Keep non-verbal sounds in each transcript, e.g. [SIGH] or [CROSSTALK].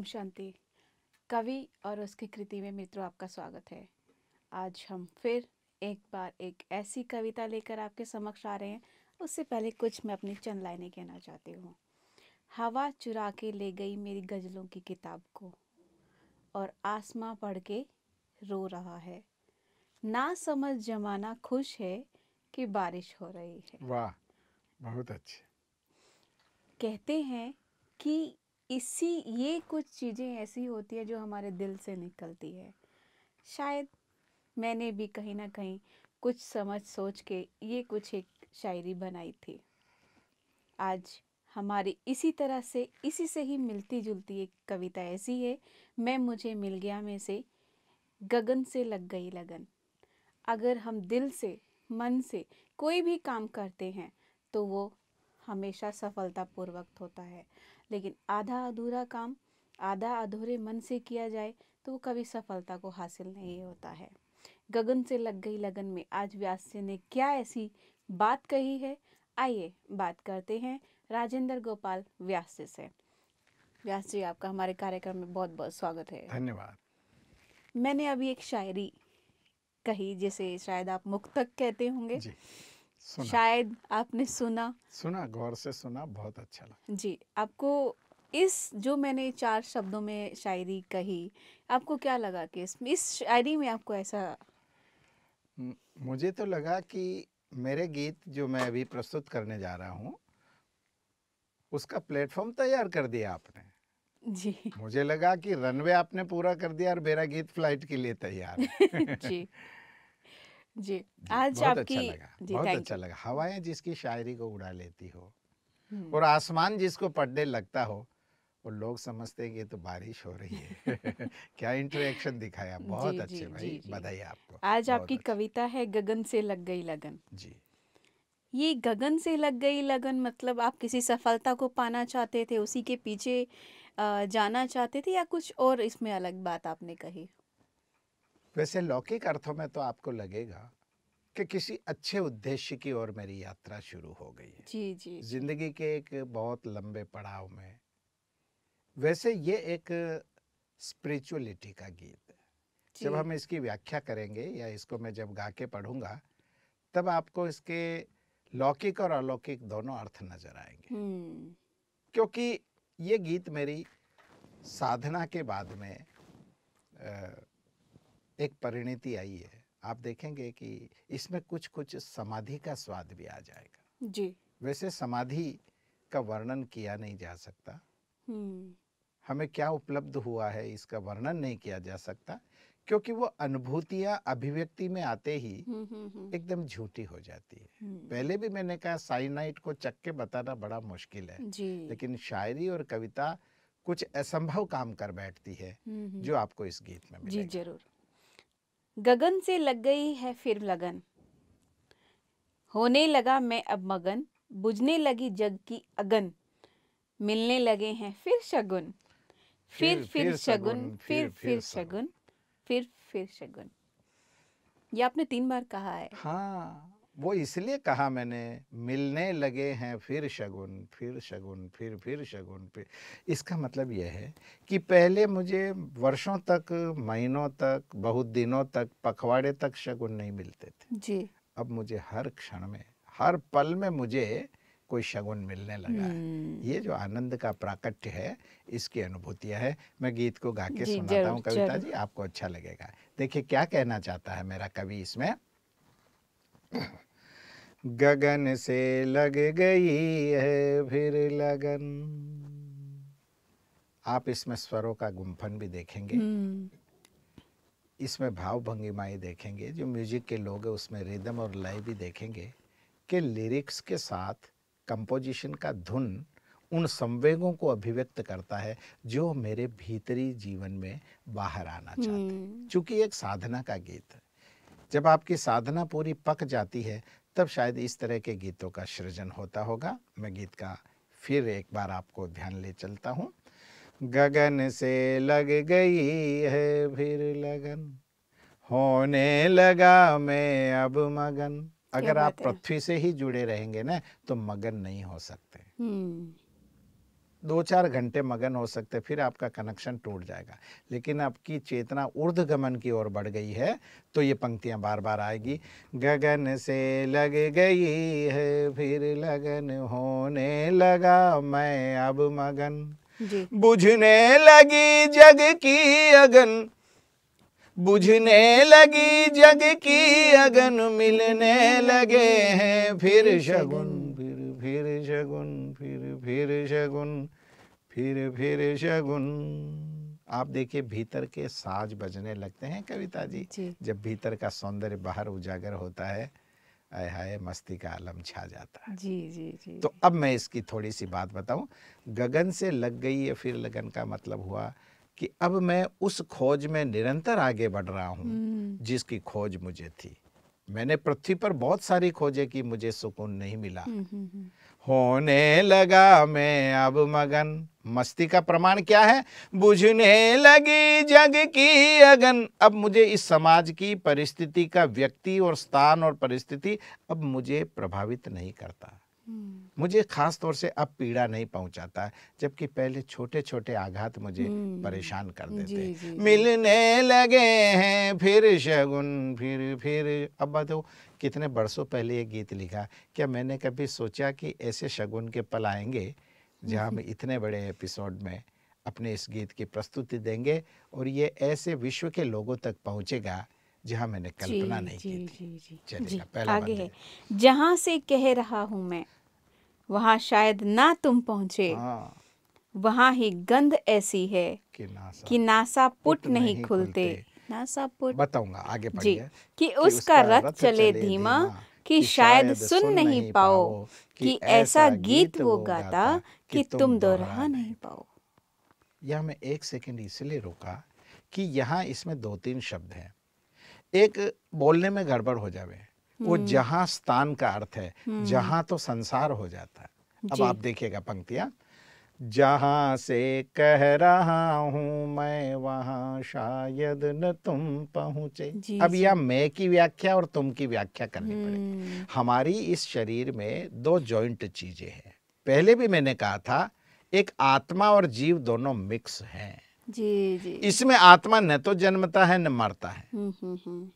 ओम शांति कवि और उसकी कृति में मित्रों आपका स्वागत है आज हम फिर एक बार एक ऐसी कविता लेकर आपके समक्ष आ रहे हैं उससे पहले कुछ मैं अपनी चंद लाइनें कहना चाहती हूँ हवा चुरा के ले गई मेरी गज़लों की किताब को और आसमां पढ़ के रो रहा है ना समझ जमाना खुश है कि बारिश हो रही है वाह बहुत अच्छे कहते हैं कि इसी ये कुछ चीज़ें ऐसी होती है जो हमारे दिल से निकलती है शायद मैंने भी कहीं ना कहीं कुछ समझ सोच के ये कुछ एक शायरी बनाई थी आज हमारी इसी तरह से इसी से ही मिलती जुलती एक कविता ऐसी है मैं मुझे मिल गया में से गगन से लग गई लगन अगर हम दिल से मन से कोई भी काम करते हैं तो वो हमेशा सफलतापूर्वक होता है लेकिन आधा अधूरा काम आधा अधूरे मन से किया जाए तो वो कभी सफलता को हासिल नहीं होता है गगन से लग गई लगन में आज व्यास ने क्या ऐसी बात कही है आइए बात करते हैं राजेंद्र गोपाल व्यास से व्यास जी आपका हमारे कार्यक्रम में बहुत बहुत स्वागत है धन्यवाद मैंने अभी एक शायरी कही जिसे शायद आप मुक्तक कहते होंगे सुना। शायद आपने सुना सुना गौर से सुना बहुत अच्छा लगा जी आपको इस जो मैंने चार शब्दों में शायरी कही आपको क्या लगा कि इस, इस शायरी में आपको ऐसा मुझे तो लगा कि मेरे गीत जो मैं अभी प्रस्तुत करने जा रहा हूँ उसका प्लेटफॉर्म तैयार कर दिया आपने जी मुझे लगा कि रनवे आपने पूरा कर दिया और मेरा गीत फ्लाइट के लिए तैयार [LAUGHS] जी जी आज बहुत आपकी अच्छा लगा बहुत अच्छा लगा हवाएं जिसकी शायरी को उड़ा लेती हो और आसमान जिसको पढ़ने लगता हो और लोग समझते हैं कि तो बारिश हो रही है [LAUGHS] [LAUGHS] क्या इंटरेक्शन दिखाया बहुत जी, अच्छे जी, भाई बधाई आपको आज आपकी कविता है गगन से लग गई लगन जी ये गगन से लग गई लगन मतलब आप किसी सफलता को पाना चाहते थे उसी के पीछे जाना चाहते थे या कुछ और इसमें अलग बात आपने कही वैसे लौकिक अर्थों में तो आपको लगेगा कि किसी अच्छे उद्देश्य की ओर मेरी यात्रा शुरू हो गई है जी जी जिंदगी के एक बहुत लंबे पड़ाव में वैसे ये एक स्पिरिचुअलिटी का गीत है जब हम इसकी व्याख्या करेंगे या इसको मैं जब गा के पढ़ूंगा तब आपको इसके लौकिक और अलौकिक दोनों अर्थ नजर आएंगे हम्म। क्योंकि ये गीत मेरी साधना के बाद में एक परिणति आई है आप देखेंगे कि इसमें कुछ कुछ समाधि का स्वाद भी आ जाएगा जी वैसे समाधि का वर्णन किया नहीं जा सकता हम्म। हमें क्या उपलब्ध हुआ है इसका वर्णन नहीं किया जा सकता क्योंकि वो अनुभूतियां अभिव्यक्ति में आते ही हम्म, हम्म, एकदम झूठी हो जाती है पहले भी मैंने कहा साइनाइट को चक के बताना बड़ा मुश्किल है लेकिन शायरी और कविता कुछ असंभव काम कर बैठती है जो आपको इस गीत में मिलेगा। जी जरूर गगन से लग गई है फिर लगन होने लगा मैं अब मगन बुझने लगी जग की अगन मिलने लगे हैं फिर शगुन फिर फिर शगुन फिर फिर शगुन फिर फिर शगुन ये आपने तीन बार कहा है हाँ वो इसलिए कहा मैंने मिलने लगे हैं फिर शगुन फिर शगुन फिर फिर शगुन फिर इसका मतलब यह है कि पहले मुझे वर्षों तक महीनों तक बहुत दिनों तक पखवाड़े तक शगुन नहीं मिलते थे जी अब मुझे हर क्षण में हर पल में मुझे कोई शगुन मिलने लगा है हम्म। ये जो आनंद का प्राकट्य है इसकी अनुभूतियाँ है मैं गीत को गा के सुनाता हूँ कविता जी आपको अच्छा लगेगा देखिए क्या कहना चाहता है मेरा कवि इसमें गगन से लग गई है फिर लगन आप इसमें स्वरों का गुम्फन भी देखेंगे हम्म। इसमें भाव भंगिमाएं देखेंगे जो म्यूजिक के लोग हैं उसमें रिदम और लय भी देखेंगे कि लिरिक्स के साथ कंपोजिशन का धुन उन संवेगों को अभिव्यक्त करता है जो मेरे भीतरी जीवन में बाहर आना चाहते हैं हम्म। चूंकि एक साधना का गीत है जब आपकी साधना पूरी पक जाती है तब शायद इस तरह के गीतों का सृजन होता होगा मैं गीत का फिर एक बार आपको ध्यान ले चलता हूँ गगन से लग गई है फिर लगन होने लगा मैं अब मगन अगर आप पृथ्वी से ही जुड़े रहेंगे ना तो मगन नहीं हो सकते हम्म। दो चार घंटे मगन हो सकते फिर आपका कनेक्शन टूट जाएगा लेकिन आपकी चेतना ऊर्धगमन की ओर बढ़ गई है तो ये पंक्तियाँ बार बार आएगी गगन से लग गई है फिर लगन होने लगा मैं अब मगन बुझने लगी जग की अगन बुझने लगी जग की अगन मिलने लगे हैं फिर शगुन फिर फिर शगुन फिर शगुन फिर फिर शगुन आप देखिए भीतर के साज बजने लगते हैं कविता जी, जी। जब भीतर का सौंदर्य बाहर उजागर होता है आय हाय मस्ती का आलम छा जाता है जी जी जी तो अब मैं इसकी थोड़ी सी बात बताऊं गगन से लग गई या फिर लगन का मतलब हुआ कि अब मैं उस खोज में निरंतर आगे बढ़ रहा हूं हम्म। जिसकी खोज मुझे थी मैंने पृथ्वी पर बहुत सारी खोजें की मुझे सुकून नहीं मिला हम्म, हम्म, होने लगा मैं अब मगन मस्ती का प्रमाण क्या है बुझने लगी जग की अगन अब मुझे इस समाज की परिस्थिति का व्यक्ति और स्थान और परिस्थिति अब मुझे प्रभावित नहीं करता मुझे खास तौर से अब पीड़ा नहीं पहुंचाता जबकि पहले छोटे छोटे आघात मुझे हम्म। परेशान कर देते जी, जी, मिलने लगे हैं फिर शगुन फिर फिर अब बात कितने बरसों पहले ये गीत लिखा क्या मैंने कभी सोचा कि ऐसे शगुन के पल आएंगे जहाँ हम [LAUGHS] इतने बड़े एपिसोड में अपने इस गीत की प्रस्तुति देंगे और ये ऐसे विश्व के लोगों तक पहुँचेगा जहाँ मैंने कल्पना नहीं की थी पहला आगे है जहाँ से कह रहा हूँ मैं वहाँ शायद ना तुम पहुँचे हाँ। वहाँ ही गंध ऐसी है कि नासा, कि नासा पुट, पुट नहीं, नहीं खुलते नासा पुट बताऊंगा आगे जी कि, कि उसका रथ चले धीमा कि शायद सुन नहीं पाओ कि ऐसा गीत वो गाता कि तुम दोहरा नहीं पाओ यह मैं एक सेकंड इसलिए रोका कि यहाँ इसमें दो तीन शब्द हैं एक बोलने में गड़बड़ हो जावे वो हम्म। जहां स्थान का अर्थ है हम्म। जहां तो संसार हो जाता है अब आप देखिएगा पंक्तियां जहां से कह रहा हूं मैं वहां शायद न तुम पहुंचे अब यह मैं की व्याख्या और तुम की व्याख्या करनी पड़ेगी हम्म। हमारी इस शरीर में दो जॉइंट चीजें हैं पहले भी मैंने कहा था एक आत्मा और जीव दोनों मिक्स हैं जी जी इसमें आत्मा न तो जन्मता है न मरता है हम्म, हम्म, हम्म।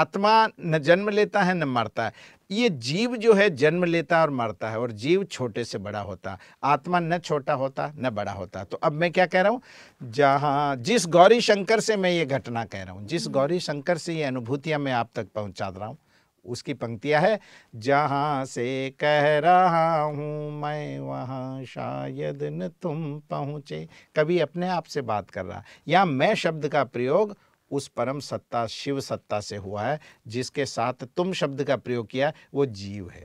आत्मा न जन्म लेता है न मरता है ये जीव जो है जन्म लेता और मरता है और जीव छोटे से बड़ा होता आत्मा न छोटा होता न बड़ा होता तो अब मैं क्या कह रहा हूँ जहाँ जिस गौरी शंकर से मैं ये घटना कह रहा हूँ जिस गौरी शंकर से ये अनुभूतियाँ मैं आप तक पहुँचा रहा हूँ उसकी पंक्तियां है जहां से कह रहा हूं मैं वहां शायद न तुम पहुंचे कभी अपने आप से बात कर रहा या मैं शब्द का प्रयोग उस परम सत्ता शिव सत्ता से हुआ है जिसके साथ तुम शब्द का प्रयोग किया वो जीव है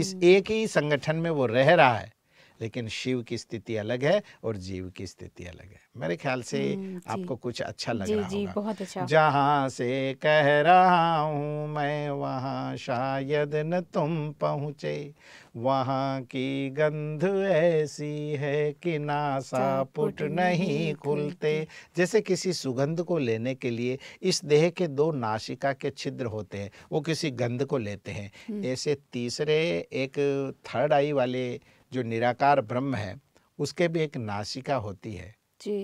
इस हम्म। एक ही संगठन में वो रह रहा है लेकिन शिव की स्थिति अलग है और जीव की स्थिति अलग है मेरे ख्याल से हम्म, आपको कुछ अच्छा लग जी, रहा जी, बहुत अच्छा जहाँ से कह रहा हूँ मैं वहाँ शायद न तुम पहुँचे वहाँ की गंध ऐसी है कि नासा पुट नहीं खुलते जैसे किसी सुगंध को लेने के लिए इस देह के दो नासिका के छिद्र होते हैं वो किसी गंध को लेते हैं हम्म। ऐसे तीसरे एक थर्ड आई वाले जो निराकार ब्रह्म है उसके भी एक नासिका होती है जी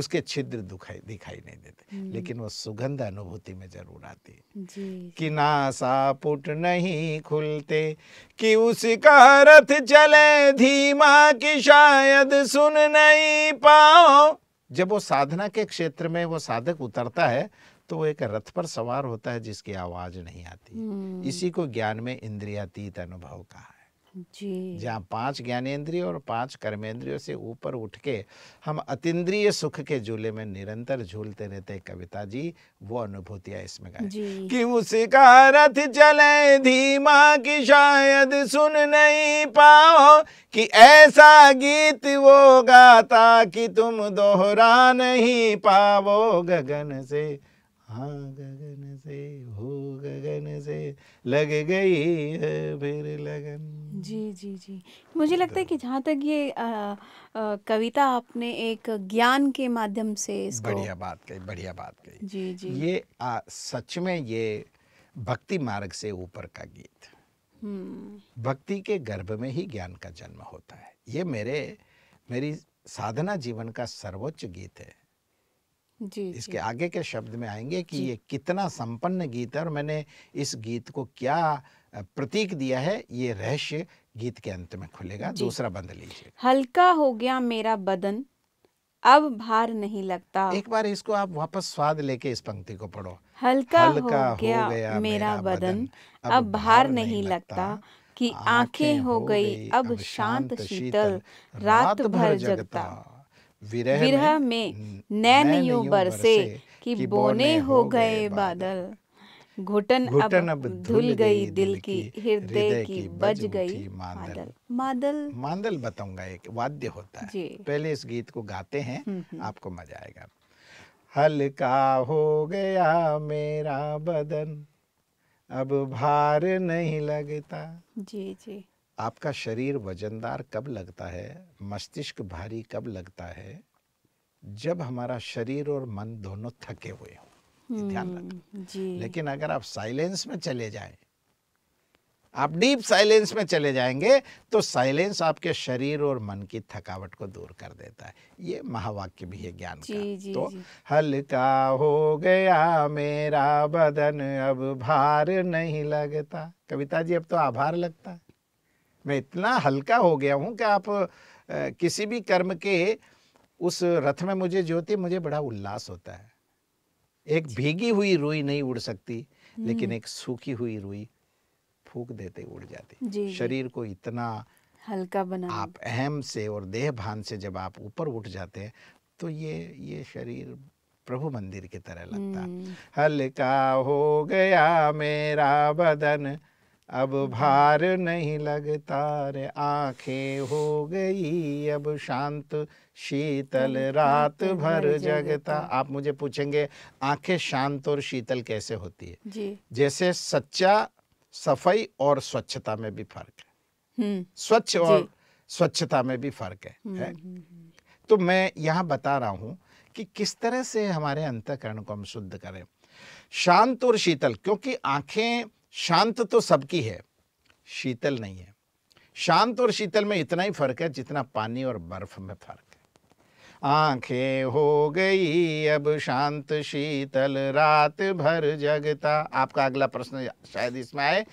उसके छिद्र दुखाई दिखाई नहीं देते हम्म। लेकिन वो सुगंध अनुभूति में जरूर आती है जी कि नासा पुट नहीं खुलते कि उसका रथ चले धीमा की शायद सुन नहीं पाओ जब वो साधना के क्षेत्र में वो साधक उतरता है तो वो एक रथ पर सवार होता है जिसकी आवाज नहीं आती हम्म। इसी को ज्ञान में इंद्रियातीत अनुभव कहा है जहाँ पांच ज्ञानेन्द्रिय और पांच कर्मेंद्रियों से ऊपर उठ के हम अतिद्रिय सुख के झूले में निरंतर झूलते रहते कविता जी वो अनुभूतियां इसमें गाए कि उसका रथ चले धीमा कि शायद सुन नहीं पाओ कि ऐसा गीत वो गाता कि तुम दोहरा नहीं पाओ गगन से हाँ गगन से हो गगन से लग गई है फिर लगन जी जी जी मुझे लगता है कि जहाँ तक ये आ, आ, कविता आपने एक ज्ञान के माध्यम से इसको बढ़िया बात कही बढ़िया बात कही जी जी ये आ, सच में ये भक्ति मार्ग से ऊपर का गीत हम्म। भक्ति के गर्भ में ही ज्ञान का जन्म होता है ये मेरे मेरी साधना जीवन का सर्वोच्च गीत है जी इसके जी. आगे के शब्द में आएंगे कि ये कितना संपन्न गीत है और मैंने इस गीत को क्या प्रतीक दिया है ये रहस्य गीत के अंत में खुलेगा दूसरा बंद लीजिए हल्का हो गया मेरा बदन अब भार नहीं लगता एक बार इसको आप वापस स्वाद लेके इस पंक्ति को पढ़ो हल्का, हल्का हो, गया, हो गया, मेरा बदन अब भार नहीं लगता कि आंखें हो गई अब शांत शीतल रात भर जगता विरह में नैन यू बरसे कि बोने हो गए बादल घुटन घुटन अब, धुल गई दिल की हृदय की बज गई मादल मादल मादल बताऊंगा एक वाद्य होता है पहले इस गीत को गाते हैं हम्म, हम्म। आपको मजा आएगा हल्का हो गया मेरा बदन अब भार नहीं लगता जी जी आपका शरीर वजनदार कब लगता है मस्तिष्क भारी कब लगता है जब हमारा शरीर और मन दोनों थके हुए हों ध्यान हम्म, रखना लेकिन अगर आप साइलेंस में चले जाए आप डीप साइलेंस में चले जाएंगे तो साइलेंस आपके शरीर और मन की थकावट को दूर कर देता है ये महावाक्य भी है ज्ञान का जी, तो हल्का हो गया मेरा बदन अब भार नहीं लगता कविता जी अब तो आभार लगता है मैं इतना हल्का हो गया हूँ कि आप आ, किसी भी कर्म के उस रथ में मुझे ज्योति मुझे बड़ा उल्लास होता है एक भीगी हुई रुई नहीं उड़ सकती लेकिन एक सूखी हुई रुई फूक देते उड़ जाती शरीर को इतना हल्का बना आप अहम से और देह भान से जब आप ऊपर उठ जाते हैं तो ये ये शरीर प्रभु मंदिर की तरह लगता हल्का हो गया मेरा बदन अब हम्म। भार नहीं लगता रे आंखें हो गई अब शांत शीतल हम्म, रात भर जगता आप मुझे पूछेंगे आंखें शांत और शीतल कैसे होती है जी। जैसे सच्चा सफाई और स्वच्छता में भी फर्क है हम्म। स्वच्छ और स्वच्छता में भी फर्क है, है? तो मैं यहाँ बता रहा हूँ कि किस तरह से हमारे अंतकरण को हम शुद्ध करें शांत और शीतल क्योंकि आंखें शांत तो सबकी है शीतल नहीं है शांत और शीतल में इतना ही फर्क है जितना पानी और बर्फ में फर्क आंखें हो गई अब शांत शीतल रात भर जगता आपका अगला प्रश्न शायद इसमें आए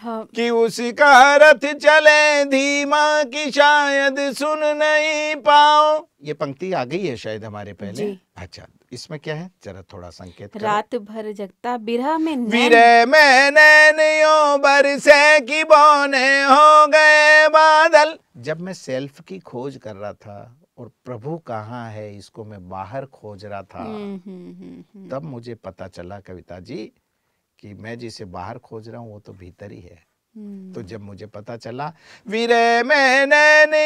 हाँ। कि उसका रथ चले धीमा की शायद सुन नहीं पाओ ये पंक्ति आ गई है शायद हमारे पहले अच्छा इसमें क्या है जरा थोड़ा संकेत रात भर जगता बिरह में विरह में बरसे की बोने हो गए बादल जब मैं सेल्फ की खोज कर रहा था और प्रभु कहाँ है इसको मैं बाहर खोज रहा था हम्म, हम्म, हम्म, तब मुझे पता चला कविता जी कि मैं जिसे बाहर खोज रहा हूँ वो तो भीतर ही है तो जब मुझे पता चला वीरे मैंने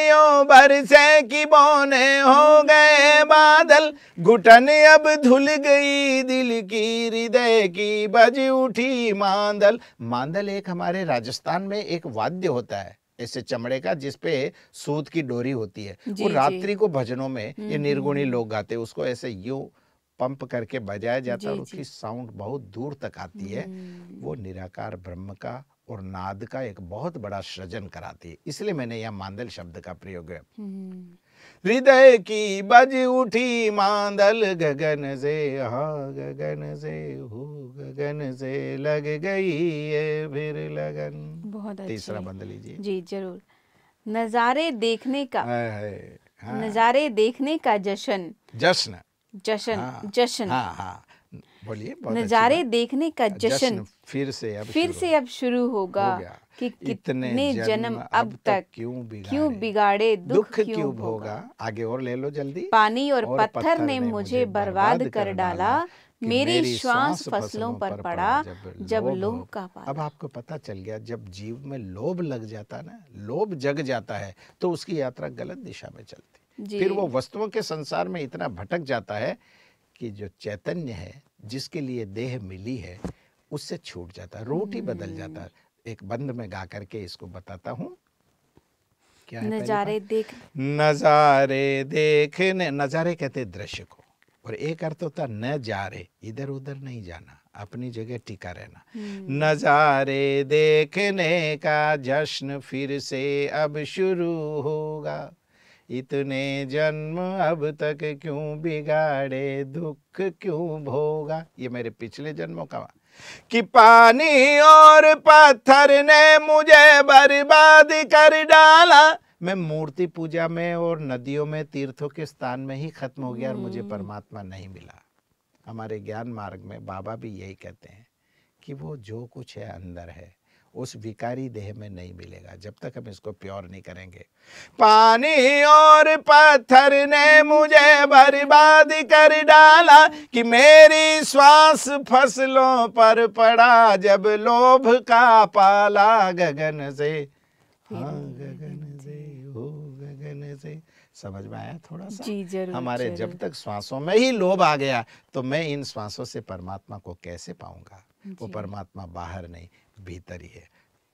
भर से बोने हो गए बादल घुटन अब धुल गई दिल की हृदय की बज उठी मांदल मांदल एक हमारे राजस्थान में एक वाद्य होता है ऐसे चमड़े का जिसपे सूत की डोरी होती है वो रात्रि को भजनों में हम्म, ये हम्म, निर्गुणी हम्म। लोग गाते उसको ऐसे यू पंप करके बजाया जाता है और उसकी साउंड बहुत दूर तक आती है वो निराकार ब्रह्म का और नाद का एक बहुत बड़ा सृजन कराती है इसलिए मैंने यह मांदल शब्द का प्रयोग है हृदय की बज उठी मांदल गगन से हा गगन से हो गगन से लग गई है फिर लगन बहुत तीसरा बंद लीजिए जी जरूर नजारे देखने का हाँ। नजारे देखने का जशन जश्न जशन हाँ, जशन हाँ, हाँ, बोलिए नजारे देखने का जश्न फिर से अब फिर से अब शुरू होगा हो कि कितने जन्म अब तक क्यों क्यों बिगाड़े दुख क्यों भोगा आगे और ले लो जल्दी पानी और, और पत्थर ने मुझे बर्बाद कर डाला मेरी श्वास फसलों पर पड़ा जब लोभ का अब आपको पता चल गया जब जीव में लोभ लग जाता ना लोभ जग जाता है तो उसकी यात्रा गलत दिशा में चलती फिर वो वस्तुओं के संसार में इतना भटक जाता है कि जो चैतन्य है जिसके लिए देह मिली है उससे छूट जाता है रूट ही बदल जाता हम्म। है एक बंद में गा करके इसको बताता हूँ क्या नजारे देख नजारे देखने नजारे कहते दृश्य को और एक अर्थ होता न जा रहे इधर उधर नहीं जाना अपनी जगह टिका रहना हम्म। नजारे देखने का जश्न फिर से अब शुरू होगा इतने जन्म अब तक क्यों बिगाड़े दुख क्यों भोगा ये मेरे पिछले जन्मों का कि पानी और पत्थर ने मुझे बर्बाद कर डाला मैं मूर्ति पूजा में और नदियों में तीर्थों के स्थान में ही खत्म हो गया और मुझे हम्म। परमात्मा नहीं मिला हमारे ज्ञान मार्ग में बाबा भी यही कहते हैं कि वो जो कुछ है अंदर है उस विकारी देह में नहीं मिलेगा जब तक हम इसको प्योर नहीं करेंगे पानी और पत्थर ने मुझे बर्बाद कर डाला कि मेरी श्वास फसलों पर पड़ा जब लोभ का पाला गगन से हाँ गगन से हो गगन से समझ में आया थोड़ा सा जी जरूर हमारे जरूर। जब तक श्वासों में ही लोभ आ गया तो मैं इन श्वासों से परमात्मा को कैसे पाऊंगा वो परमात्मा बाहर नहीं भीतर ही है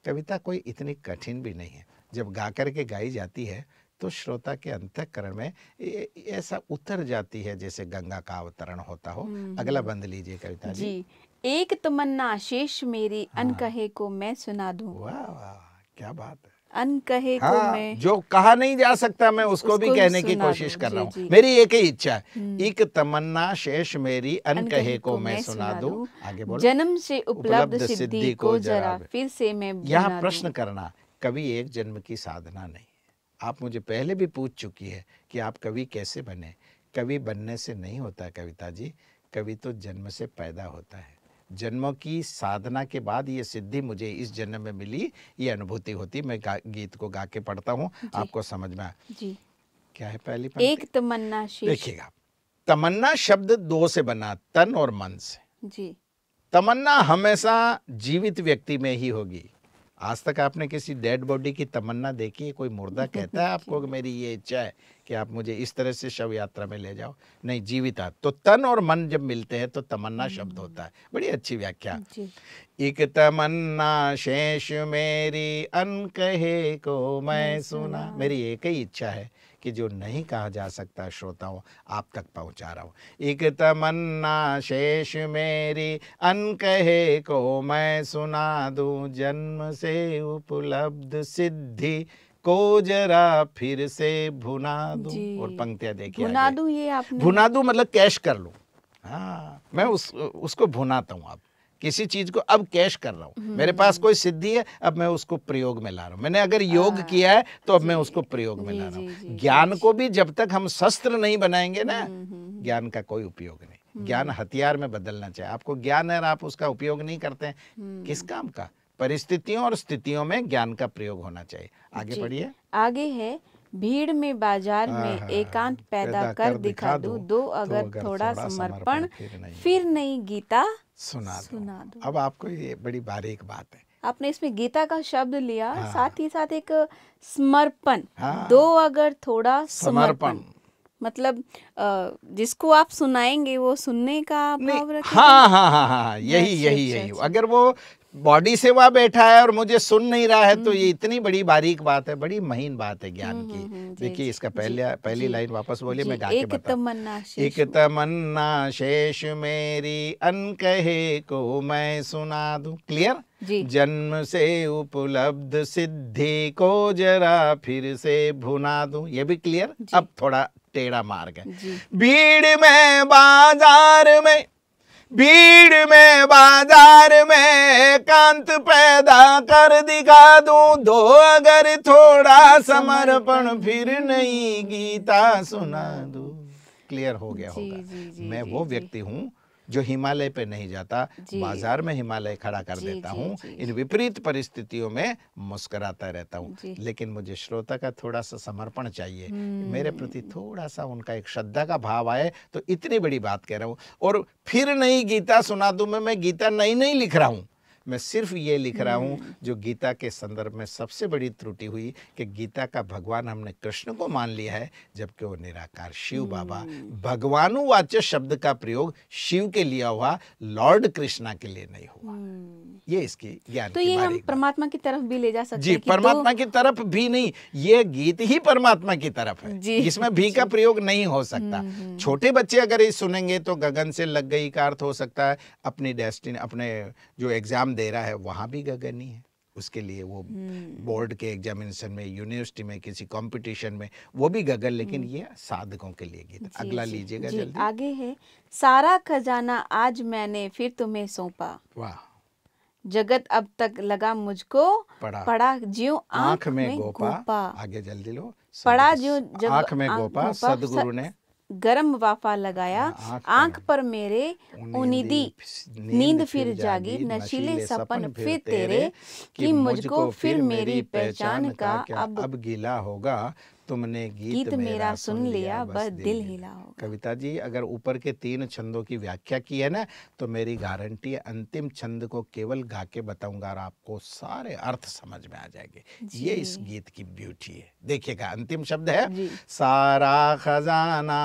कविता कोई इतनी कठिन भी नहीं है जब गा करके गाई जाती है तो श्रोता के अंतकरण में ऐसा उतर जाती है जैसे गंगा का अवतरण होता हो अगला हम्म। बंद लीजिए कविता जी, जी एक तमन्ना शेष मेरी हाँ। अनकहे को मैं सुना दूं वाह वाह क्या बात है अनकहे हाँ, को मैं जो कहा नहीं जा सकता मैं उसको, उसको भी कहने की कोशिश कर रहा हूँ मेरी एक ही इच्छा है हम्म। एक तमन्ना शेष मेरी अनकहे को मैं सुना दू आगे बोलो जन्म से उपलब्ध सिद्धि को जरा फिर से मैं यहाँ प्रश्न करना कभी एक जन्म की साधना नहीं आप मुझे पहले भी पूछ चुकी है कि आप कवि कैसे बने कवि बनने से नहीं होता कविता जी कवि तो जन्म से पैदा होता है जन्मों की साधना के बाद ये सिद्धि मुझे इस जन्म में मिली ये अनुभूति होती मैं गीत को गा के पढ़ता हूँ आपको समझ में जी क्या है पहली एक तमन्ना देखिएगा तमन्ना शब्द दो से बना तन और मन से जी तमन्ना हमेशा जीवित व्यक्ति में ही होगी आज तक आपने किसी डेड बॉडी की तमन्ना देखी है कोई मुर्दा कहता है आपको कि मेरी ये इच्छा है कि आप मुझे इस तरह से शव यात्रा में ले जाओ नहीं जीवित तो तन और मन जब मिलते हैं तो तमन्ना हम्म। शब्द होता है बड़ी अच्छी व्याख्या एक तमन्ना शेष मेरी अन कहे को मैं सुना मेरी एक ही इच्छा है कि जो नहीं कहा जा सकता श्रोताओं आप तक पहुंचा रहा हूं एक तमन्ना शेष मेरी अन कहे को मैं सुना दू जन्म से उपलब्ध सिद्धि को जरा फिर से भुना दू और पंक्तियां देखिए भुना दू ये आप भुना दू मतलब कैश कर लो हाँ मैं उस उसको भुनाता हूँ आप किसी चीज को अब कैश कर रहा हूँ हम्म। मेरे पास कोई सिद्धि है अब मैं उसको प्रयोग में ला रहा हूँ मैंने अगर योग हाँ। किया है तो अब मैं उसको प्रयोग में ला रहा हूँ ज्ञान को भी जब तक हम शस्त्र नहीं बनाएंगे ना हम्म, हम्म, ज्ञान का कोई उपयोग नहीं ज्ञान हथियार में बदलना चाहिए आपको ज्ञान है आप उसका उपयोग नहीं करते हैं किस काम का परिस्थितियों और स्थितियों में ज्ञान का प्रयोग होना चाहिए आगे बढ़िए आगे है भीड़ में बाजार में हाँ, हाँ, एकांत पैदा कर दिखा दू दो तो अगर थोड़ा समर्पण फिर नहीं गीता सुना सुना दो, अब आपको ये बड़ी बारीक बात है आपने इसमें गीता का शब्द लिया हाँ। साथ ही साथ एक समर्पण हाँ। दो अगर थोड़ा समर्पण मतलब जिसको आप सुनाएंगे वो सुनने का भाव हाँ हाँ हाँ हाँ, हाँ यही यही यही अगर वो बॉडी से वह बैठा है और मुझे सुन नहीं रहा है तो हम्म। ये इतनी बड़ी बारीक बात है बड़ी महीन बात है ज्ञान हम्म, की हम्म, देखिए इसका पहले पहली लाइन वापस बोलिए मैं गा एक तमन्ना एक तमन्ना शेष मेरी अन कहे को मैं सुना दू क्लियर जन्म से उपलब्ध सिद्धि को जरा फिर से भुना दू ये भी क्लियर अब थोड़ा टेढ़ा मार्ग है भीड़ में बाजार में भीड़ में बाजार में कांत पैदा कर दिखा दूं दो अगर थोड़ा समर्पण फिर नहीं गीता सुना दूं क्लियर हो गया होगा मैं वो व्यक्ति हूँ जो हिमालय पे नहीं जाता बाजार में हिमालय खड़ा कर देता हूँ इन विपरीत परिस्थितियों में मुस्कराता रहता हूँ लेकिन मुझे श्रोता का थोड़ा सा समर्पण चाहिए हम्म। मेरे प्रति थोड़ा सा उनका एक श्रद्धा का भाव आए तो इतनी बड़ी बात कह रहा हूँ और फिर नहीं गीता सुना दू मैं मैं गीता नई नहीं लिख रहा हूँ मैं सिर्फ ये लिख रहा हूँ हम्म। जो गीता के संदर्भ में सबसे बड़ी त्रुटि हुई कि गीता का भगवान हमने कृष्ण को मान लिया है जबकि वो निराकार शिव बाबा हम्म। भगवानुवाच्य शब्द का प्रयोग शिव के लिए हुआ लॉर्ड कृष्णा के लिए नहीं हुआ हम्म। ये इसकी ज्ञान तो ये हम परमात्मा की तरफ भी ले जा सकते जी परमात्मा तो- की तरफ भी नहीं ये गीत ही परमात्मा की तरफ है इसमें भी का प्रयोग नहीं हो सकता छोटे बच्चे अगर ये सुनेंगे तो गगन से लग गई का अर्थ हो सकता है अपनी डेस्टिनी अपने जो एग्जाम अंधेरा है वहाँ भी गगनी है उसके लिए वो हम्म। बोर्ड के एग्जामिनेशन में यूनिवर्सिटी में किसी कंपटीशन में वो भी गगन लेकिन हम्म। ये साधकों के लिए गीत अगला लीजिएगा जल्दी आगे है सारा खजाना आज मैंने फिर तुम्हें सौंपा वाह जगत अब तक लगा मुझको पड़ा पड़ा जियो आंख में गोपा, गोपा आगे जल्दी लो पड़ा जियो आंख में गोपा सदगुरु ने गर्म वाफा लगाया हाँ, आंख पर मेरे उनिदी नींद फिर जागी नशीले सपन फिर तेरे कि मुझको फिर मेरी पहचान का अब गीला होगा तुमने गीत, गीत मेरा, मेरा सुन लिया बस दिल हिला होगा कविता जी अगर ऊपर के तीन छंदों की व्याख्या की है ना तो मेरी गारंटी है अंतिम छंद को केवल गा के बताऊंगा और आपको सारे अर्थ समझ में आ जाएंगे ये इस गीत की ब्यूटी है देखिएगा अंतिम शब्द है सारा खजाना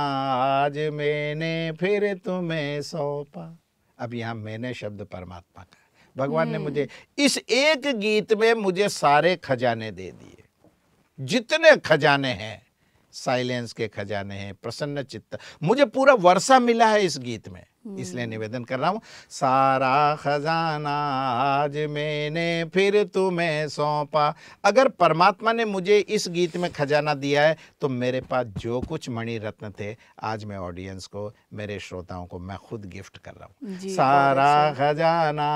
आज मैंने फिर तुम्हें सौंपा अब यहाँ मैंने शब्द परमात्मा का भगवान ने मुझे हम्म। इस एक गीत में मुझे सारे खजाने दे दिए जितने खजाने हैं साइलेंस के खजाने हैं प्रसन्न चित्त मुझे पूरा वर्षा मिला है इस गीत में हम्म। इसलिए निवेदन कर रहा हूं सारा खजाना आज मैंने फिर तुम्हें सौंपा अगर परमात्मा ने मुझे इस गीत में खजाना दिया है तो मेरे पास जो कुछ मणि रत्न थे आज मैं ऑडियंस को मेरे श्रोताओं को मैं खुद गिफ्ट कर रहा हूँ सारा खजाना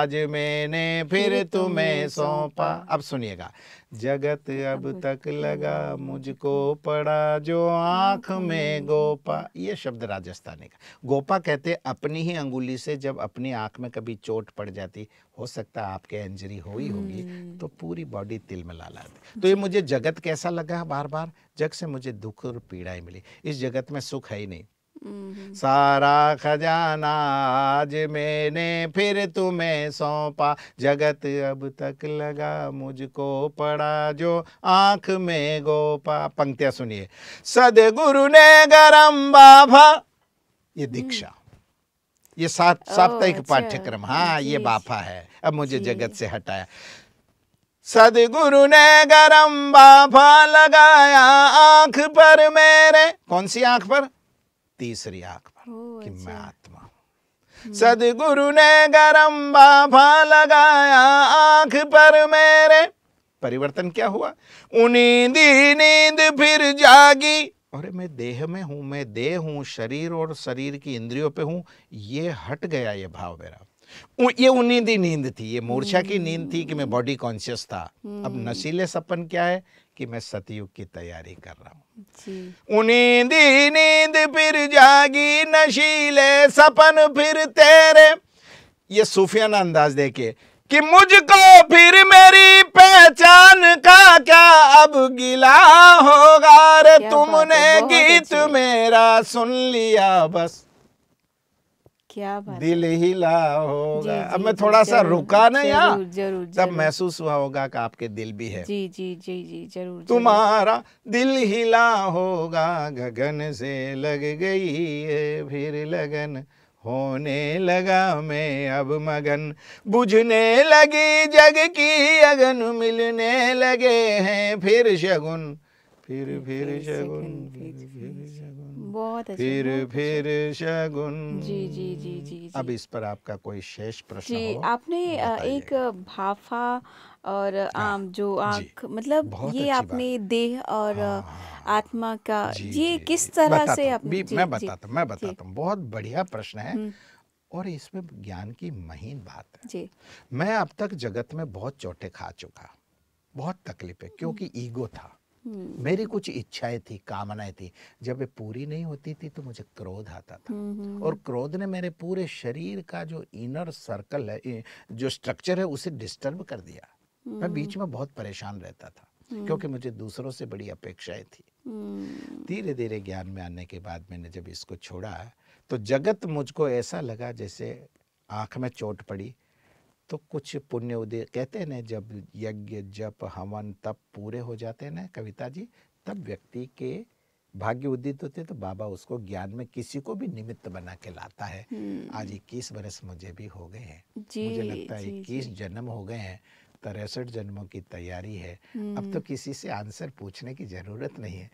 आज मैंने फिर तुम्हें सौंपा अब सुनिएगा जगत अब तक लगा मुझको पड़ा जो आंख में गोपा ये शब्द राजस्थानी का गोपा कहते अपनी ही अंगुली से जब अपनी आंख में कभी चोट पड़ जाती हो सकता है आपके इंजरी हो ही होगी तो हम्म। पूरी बॉडी तिल में ला लाती तो ये मुझे जगत कैसा लगा बार बार जग से मुझे दुख और पीड़ाएं मिली इस जगत में सुख है ही नहीं हम्म। सारा खजाना आज मैंने फिर तुम्हें सौंपा जगत अब तक लगा मुझको पड़ा जो आंख में गोपा पंक्तियां सुनिए सदगुरु ने गरम बाफा ये दीक्षा हम्म। ये सात साप्ताहिक अच्छा। पाठ्यक्रम हाँ ये बाफा है अब मुझे जगत से हटाया सदगुरु ने गरम बाफा लगाया आंख पर मेरे कौन सी आंख पर तीसरी आंख पर कि अच्छा। मैं आत्मा हम्म। सदगुरु ने गरम बाफा लगाया आंख पर मेरे परिवर्तन क्या हुआ उन्हीं नींद फिर जागी अरे मैं देह में हूं मैं देह हूं शरीर और शरीर की इंद्रियों पे हूं ये हट गया ये भाव मेरा ये उन्नींदी नींद थी ये मूर्छा की नींद थी कि मैं बॉडी हम्म। कॉन्शियस था अब हम्म। नशीले सपन क्या है कि मैं सतयुग की तैयारी कर रहा हूँ उन्हीं दी नींद फिर जागी नशीले सपन फिर तेरे ये सूफियाना अंदाज देखिए कि मुझको फिर मेरी पहचान का क्या अब गिला होगा रे तुमने गीत मेरा सुन लिया बस क्या बात दिल ही ला होगा अब मैं थोड़ा सा रुका ना यार जरूर, जरूर तब महसूस हुआ होगा कि आपके दिल भी है जी जी जी जी जरूर तुम्हारा दिल हिला होगा गगन से लग गई है फिर लगन होने लगा मैं अब मगन बुझने लगी जग की अगन मिलने लगे हैं फिर शगुन फिर फिर शगुन फिर फिर शगुन बहुत फिर फिर शगुन जी जी जी जी अब इस पर आपका कोई शेष प्रश्न जी हो, आपने एक भाफा और हाँ, आम जो आंख मतलब ये आपने देह और हाँ। आत्मा का ये किस तरह से आपने मैं बताता हूँ मैं बताता हूँ बहुत बढ़िया प्रश्न है हम्म। और इसमें ज्ञान की महीन बात है जी मैं अब तक जगत में बहुत चोटे खा चुका बहुत तकलीफें क्योंकि हम्म। ईगो था हम्म। मेरी कुछ इच्छाएं थी कामनाएं थी जब वे पूरी नहीं होती थी तो मुझे क्रोध आता था हम्म, हम्म, और क्रोध ने मेरे पूरे शरीर का जो इनर सर्कल है जो स्ट्रक्चर है उसे डिस्टर्ब कर दिया मैं बीच में बहुत परेशान रहता था क्योंकि मुझे दूसरों से बड़ी अपेक्षाएं थी धीरे धीरे ज्ञान में आने के बाद मैंने जब इसको छोड़ा तो जगत मुझको ऐसा लगा जैसे आंख में चोट पड़ी तो कुछ पुण्य उदय कहते हैं ना जब यज्ञ जप हवन तप पूरे हो जाते हैं ना कविता जी तब व्यक्ति के भाग्य उदित होते तो बाबा उसको ज्ञान में किसी को भी निमित्त बना के लाता है हम्म। आज इक्कीस बरस मुझे भी हो गए हैं मुझे लगता है इक्कीस जन्म हो गए हैं तिरसठ जन्मों की तैयारी है अब तो हम्म। किसी से आंसर पूछने की जरूरत नहीं है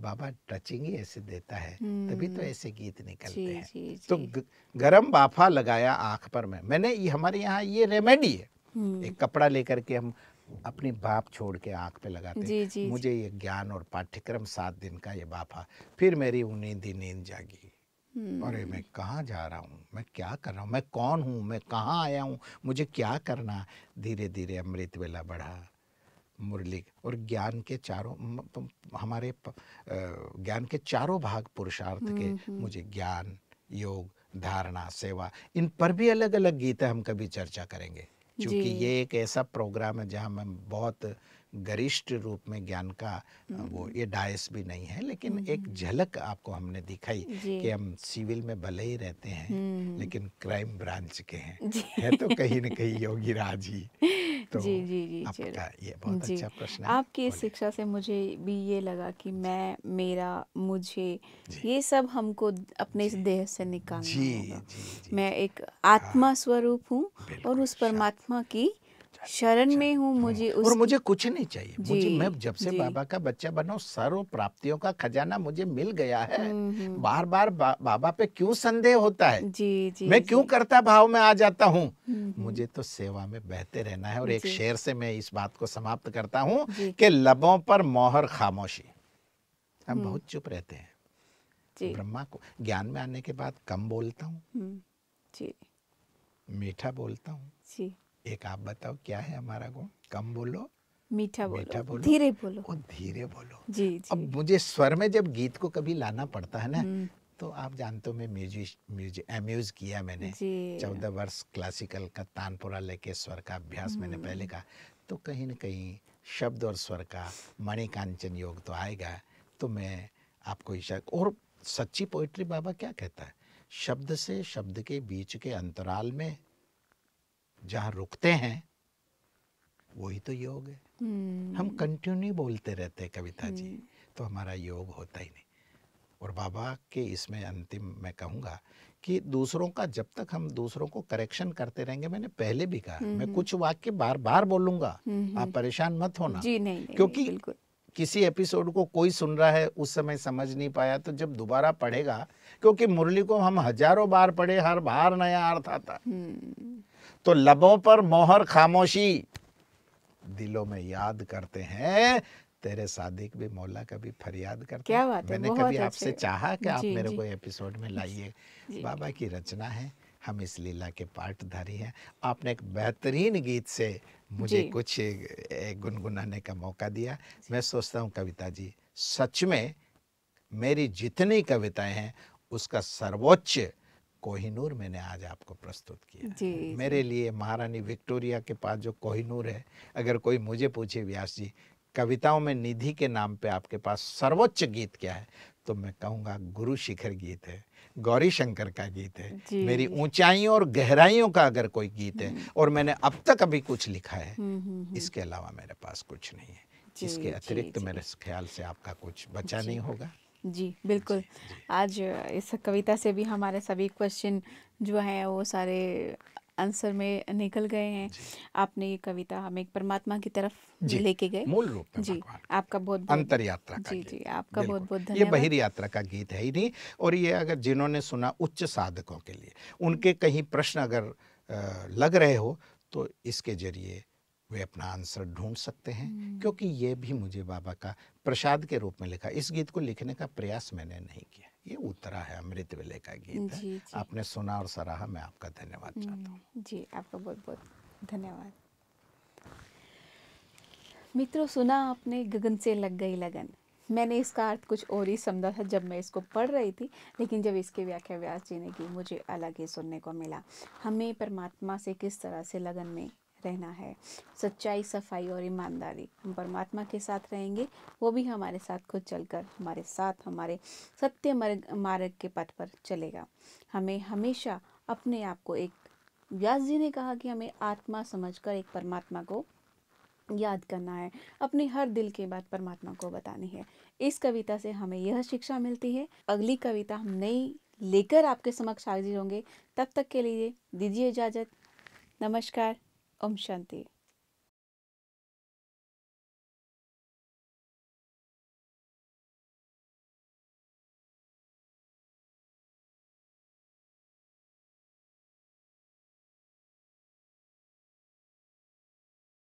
बाबा टचिंग ही ऐसे देता है तभी तो हम्म। ऐसे गीत निकलते जी, हैं जी, तो जी. तो गरम बाफा लगाया आंख पर मैं मैंने ये हमारे यहाँ ये रेमेडी है हम्म। एक कपड़ा लेकर के हम अपनी बाप छोड़ के आँख पे लगाते जी, जी, मुझे ये ज्ञान और पाठ्यक्रम सात दिन का ये बाफा फिर मेरी उनींदी नींद जागी अरे मैं हम्म। कहाँ जा रहा हूँ मैं क्या कर रहा हूँ मैं कौन हूँ मैं कहाँ आया हूँ मुझे क्या करना धीरे धीरे अमृत वेला बढ़ा मुरली और ज्ञान के चारों हमारे ज्ञान के चारों भाग पुरुषार्थ के हम्म, हम्म। मुझे ज्ञान योग धारणा सेवा इन पर भी अलग अलग गीत हम कभी चर्चा करेंगे क्योंकि ये एक ऐसा प्रोग्राम है जहाँ मैं बहुत गरिष्ठ रूप में ज्ञान का वो हम्म। ये डायस भी नहीं है लेकिन नहीं। एक हम्म। झलक आपको हमने दिखाई कि हम सिविल में भले ही रहते हैं हम्म। लेकिन क्राइम ब्रांच के हैं है तो कहीं ना कहीं योगी राज ही तो जी जी जी आपका ये बहुत जी। अच्छा प्रश्न आपकी इस शिक्षा से मुझे भी ये लगा कि मैं मेरा मुझे ये सब हमको अपने इस देह से निकालना जी, जी, जी, मैं एक आत्मा हाँ। स्वरूप हूँ और उस परमात्मा की शरण अच्छा। में हूँ हाँ। मुझे उस... और मुझे कुछ नहीं चाहिए मुझे मैं जब से बाबा का बच्चा बना सर्व प्राप्तियों का खजाना मुझे मिल गया है बार बार बा, बाबा पे क्यों संदेह होता है जी जी मैं क्यों करता भाव में आ जाता हूँ मुझे तो सेवा में बहते रहना है और एक शेर से मैं इस बात को समाप्त करता हूँ कि लबों पर मोहर खामोशी हम बहुत चुप रहते हैं ब्रह्मा को ज्ञान में आने के बाद कम बोलता हूँ मीठा बोलता हूँ एक आप बताओ क्या है हमारा गुण कम बोलो मीठा बोलो, मीठा बोलो धीरे बोलो और धीरे बोलो जी, जी अब मुझे स्वर में जब गीत को कभी लाना पड़ता है ना हम्म। तो आप जानते हो मैं म्यूजिक किया मैंने चौदह वर्ष क्लासिकल का तानपुरा लेके स्वर का अभ्यास मैंने हम्म। पहले कहा तो कहीं ना कहीं शब्द और स्वर का मणिकांचन योग तो आएगा तो मैं आपको इशार और सच्ची पोइट्री बाबा क्या कहता है शब्द से शब्द के बीच के अंतराल में जहाँ रुकते हैं वही तो योग है हम्म। हम कंटिन्यू बोलते रहते हैं कविता जी हम्म। तो हमारा योग होता ही नहीं और बाबा के इसमें अंतिम मैं कहूँगा कि दूसरों का जब तक हम दूसरों को करेक्शन करते रहेंगे मैंने पहले भी कहा मैं हम्म। कुछ वाक्य बार बार बोलूंगा आप परेशान मत होना जी नहीं, नहीं क्योंकि नहीं, किसी एपिसोड को कोई सुन रहा है उस समय समझ नहीं पाया तो जब दोबारा पढ़ेगा क्योंकि मुरली को हम हजारों बार पढ़े हर बार नया अर्थ आता तो लबों पर मोहर खामोशी दिलों में याद करते हैं तेरे सादिक भी मौला कभी फरियाद करते क्या बात मैंने कभी आपसे चाहा कि आप मेरे को एपिसोड में लाइए [LAUGHS] बाबा की रचना है हम इस लीला के पाठधारी हैं आपने एक बेहतरीन गीत से मुझे कुछ गुनगुनाने का मौका दिया मैं सोचता हूँ कविता जी सच में मेरी जितनी कविताएं हैं उसका सर्वोच्च कोहिनूर मैंने आज आपको प्रस्तुत किया मेरे लिए महारानी विक्टोरिया के पास जो कोहिनूर है अगर कोई मुझे पूछे व्यास जी कविताओं में निधि के नाम पे आपके पास सर्वोच्च गीत क्या है तो मैं कहूँगा गुरु शिखर गीत है गौरी शंकर का गीत है मेरी ऊंचाइयों और गहराइयों का अगर कोई गीत है हम्म। और मैंने अब तक अभी कुछ लिखा है हम्म, हम्म, इसके अलावा मेरे पास कुछ नहीं है इसके अतिरिक्त मेरे ख्याल से आपका कुछ बचा नहीं होगा जी बिल्कुल आज इस कविता से भी हमारे सभी क्वेश्चन जो हैं वो सारे आंसर में निकल गए हैं आपने ये कविता हमें परमात्मा की तरफ लेके गए मूल रूप में जी आपका बहुत, बहुत अंतर यात्रा का जी जी आपका बहुत बहुत धन्यवाद ये बहिर यात्रा का गीत है ही नहीं और ये अगर जिन्होंने सुना उच्च साधकों के लिए उनके कहीं प्रश्न अगर लग रहे हो तो इसके जरिए वे अपना आंसर ढूंढ सकते हैं हम्म। क्योंकि ये भी मुझे बाबा का प्रसाद के रूप में लिखा इस गीत को लिखने का प्रयास मैंने नहीं किया ये उतरा है अमृत वेले का गीत जी, है जी। आपने सुना और सराहा मैं आपका धन्यवाद चाहता हम्म, हूँ जी आपका बहुत बहुत धन्यवाद मित्रों सुना आपने गगन से लग गई लगन मैंने इसका अर्थ कुछ और ही समझा था जब मैं इसको पढ़ रही थी लेकिन जब इसकी व्याख्या व्यास जी ने की मुझे अलग ही सुनने को मिला हमें परमात्मा से किस तरह से लगन में रहना है सच्चाई सफाई और ईमानदारी हम परमात्मा के साथ रहेंगे वो भी हमारे साथ खुद चलकर हमारे साथ हमारे सत्य मार्ग मार्ग के पथ पर चलेगा हमें हमेशा अपने आप को एक व्यास जी ने कहा कि हमें आत्मा समझकर एक परमात्मा को याद करना है अपने हर दिल के बात परमात्मा को बतानी है इस कविता से हमें यह शिक्षा मिलती है अगली कविता हम नई लेकर आपके समक्ष हाजिर होंगे तब तक के लिए दीजिए इजाज़त नमस्कार ओम शांति